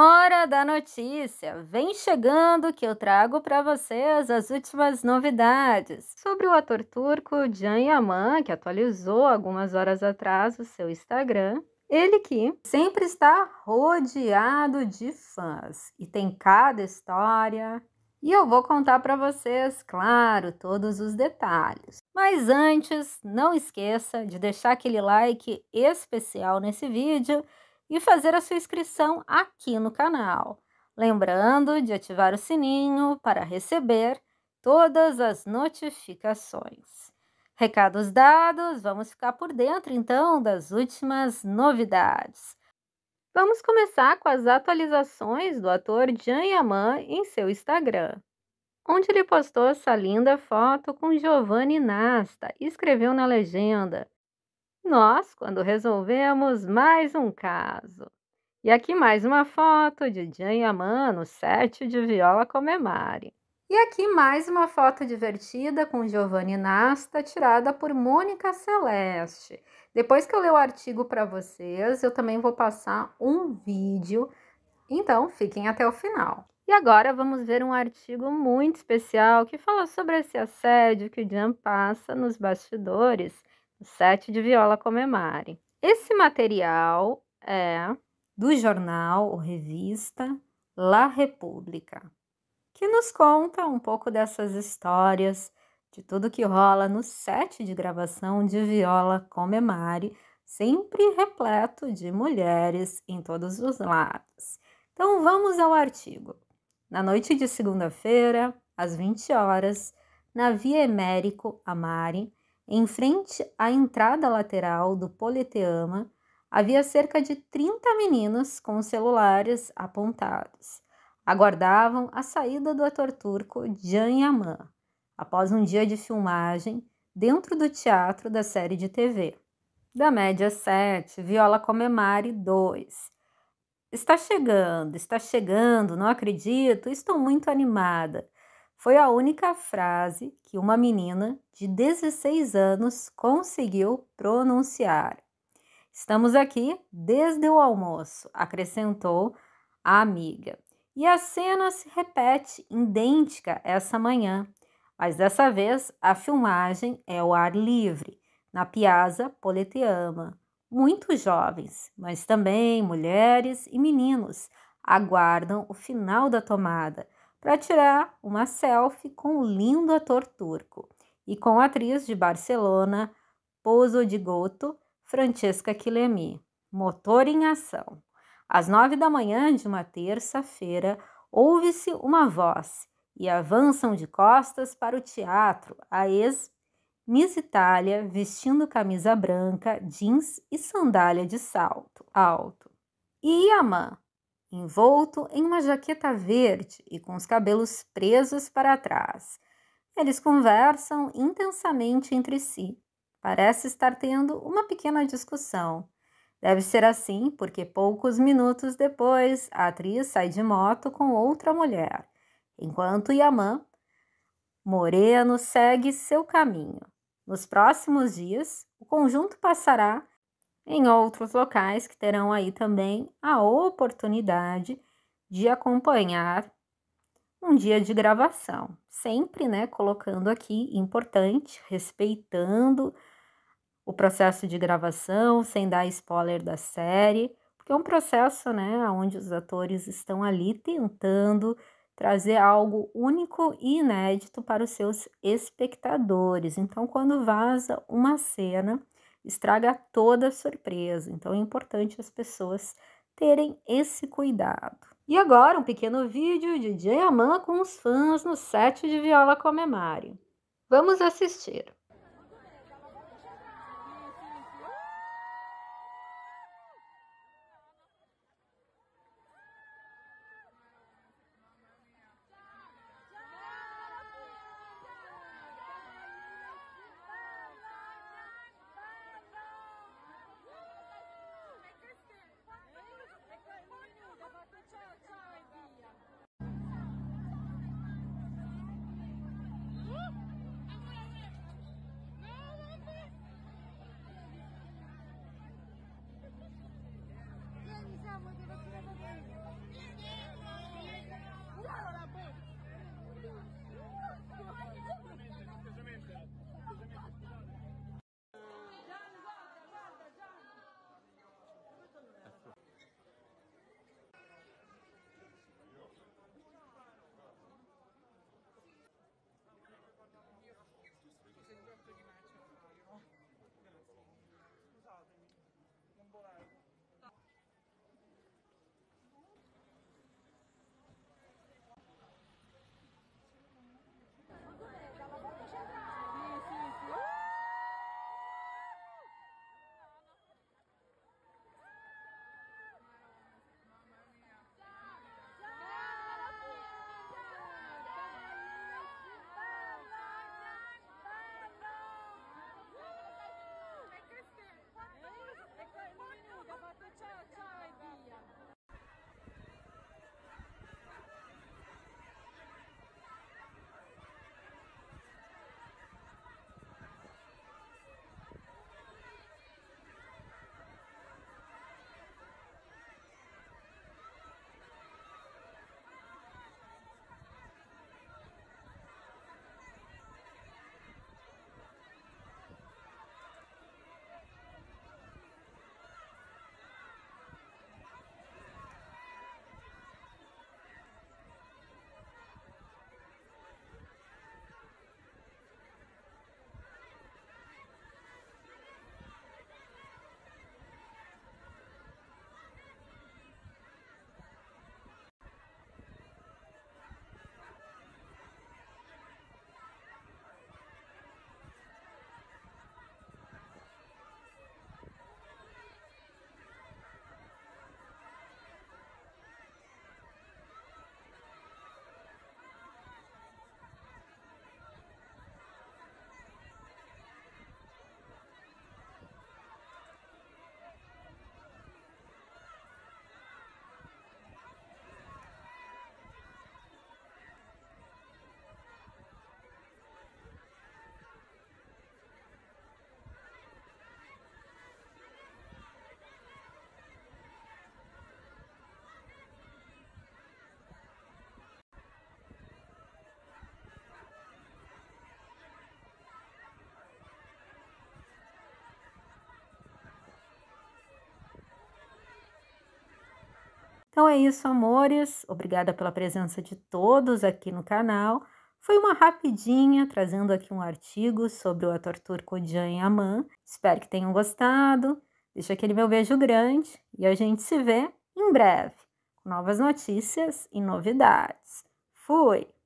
Hora da notícia! Vem chegando que eu trago para vocês as últimas novidades sobre o ator turco Can Yaman, que atualizou algumas horas atrás o seu Instagram. Ele que sempre está rodeado de fãs e tem cada história. E eu vou contar para vocês, claro, todos os detalhes. Mas antes, não esqueça de deixar aquele like especial nesse vídeo e fazer a sua inscrição aqui no canal. Lembrando de ativar o sininho para receber todas as notificações. Recados dados, vamos ficar por dentro então das últimas novidades. Vamos começar com as atualizações do ator Jan Yaman em seu Instagram, onde ele postou essa linda foto com Giovanni Nasta e escreveu na legenda: nós quando resolvemos mais um caso. E aqui mais uma foto de Jan Yamano, sete de Viola Comemare. E aqui mais uma foto divertida com Giovanni Nasta, tirada por Mônica Celeste. Depois que eu ler o artigo para vocês, eu também vou passar um vídeo, então fiquem até o final. E agora vamos ver um artigo muito especial que fala sobre esse assédio que Jean passa nos bastidores Sete de Viola Comemare. Esse material é do jornal ou revista La República, que nos conta um pouco dessas histórias, de tudo que rola no set de gravação de Viola Comemare, sempre repleto de mulheres em todos os lados. Então vamos ao artigo. Na noite de segunda-feira, às 20 horas, na Via Emérico Amari, em frente à entrada lateral do politeama, havia cerca de 30 meninos com celulares apontados. Aguardavam a saída do ator turco Jan Yaman, após um dia de filmagem dentro do teatro da série de TV. Da média 7, Viola Comemari 2. Está chegando, está chegando, não acredito, estou muito animada. Foi a única frase que uma menina de 16 anos conseguiu pronunciar. Estamos aqui desde o almoço, acrescentou a amiga. E a cena se repete idêntica essa manhã, mas dessa vez a filmagem é ao ar livre, na Piazza Poleteama. Muitos jovens, mas também mulheres e meninos, aguardam o final da tomada para tirar uma selfie com o lindo ator turco e com a atriz de Barcelona, Pouso de Goto, Francesca Quilemi. Motor em ação. Às nove da manhã de uma terça-feira, ouve-se uma voz e avançam de costas para o teatro a ex-Miss Itália vestindo camisa branca, jeans e sandália de salto alto. E Yaman, envolto em uma jaqueta verde e com os cabelos presos para trás. Eles conversam intensamente entre si. Parece estar tendo uma pequena discussão. Deve ser assim, porque poucos minutos depois a atriz sai de moto com outra mulher, enquanto Yaman, moreno, segue seu caminho. Nos próximos dias, o conjunto passará em outros locais que terão aí também a oportunidade de acompanhar um dia de gravação. Sempre, né, colocando aqui importante, respeitando o processo de gravação, sem dar spoiler da série, porque é um processo, né, onde os atores estão ali tentando trazer algo único e inédito para os seus espectadores. Então, quando vaza uma cena, estraga toda a surpresa. Então é importante as pessoas terem esse cuidado. E agora um pequeno vídeo de Jaman com os fãs no set de Viola Comemário. Vamos assistir. Então é isso, amores. Obrigada pela presença de todos aqui no canal. Foi uma rapidinha, trazendo aqui um artigo sobre o ator turco Jan Yaman. Espero que tenham gostado. Deixa aquele meu beijo grande e a gente se vê em breve com novas notícias e novidades. Fui!